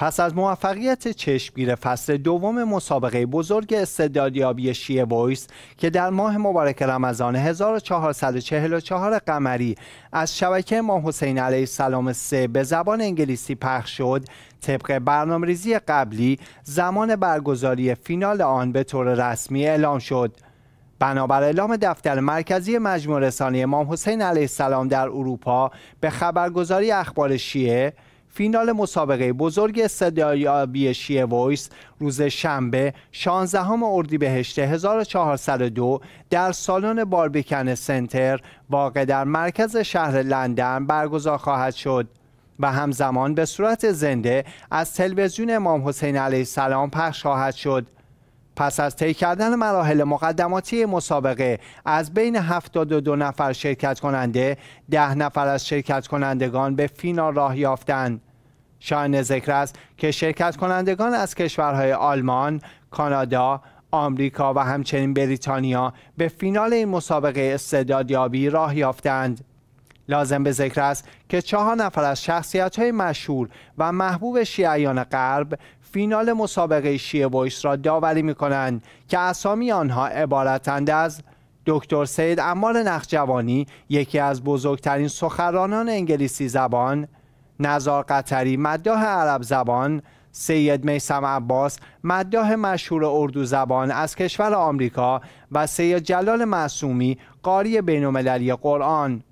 پس از موفقیت چشمگیر فصل دوم مسابقه بزرگ استعدادیابی شیه وایس که در ماه مبارک رمضان 1444 قمری از شبکه ماه حسین علیه السلام 3 به زبان انگلیسی پخش شد طبق برنامه ریزی قبلی زمان برگزاری فینال آن به طور رسمی اعلام شد بنابر اعلام دفتر مرکزی مجموع رسانی امام حسین علیه السلام در اروپا به خبرگزاری اخبار شیعه فینال مسابقه بزرگ صدایابی شی وایس روز شنبه 16 اردیبهشت 1402 در سالن باربیکن سنتر واقع در مرکز شهر لندن برگزار خواهد شد و همزمان به صورت زنده از تلویزیون امام حسین علیه السلام پخش خواهد شد پس از طی کردن مراحل مقدماتی مسابقه از بین 72 نفر شرکت کننده 10 نفر از شرکت کنندگان به فینال راه یافتند شاین ذکر است که شرکت کنندگان از کشورهای آلمان، کانادا، آمریکا و همچنین بریتانیا به فینال این مسابقه استعدادیابی راه یافتند. لازم به ذکر است که چهار نفر از شخصیت های مشهور و محبوب شیعیان غرب فینال مسابقه شیعه وایس را داوری می کنند که اسامی آنها عبارتند از دکتر سید امار نخجوانی یکی از بزرگترین سخرانان انگلیسی زبان نزار قطری مداح عرب زبان سید میسم عباس مداح مشهور اردو زبان از کشور آمریکا و سید جلال معصومی قاری بینالمللی قرآن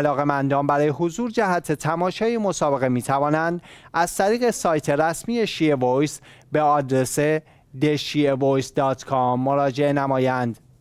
مندان برای حضور جهت تماشای مسابقه می توانند از طریق سایت رسمی شی وایس به آدرس دشیه مراجعه نمایند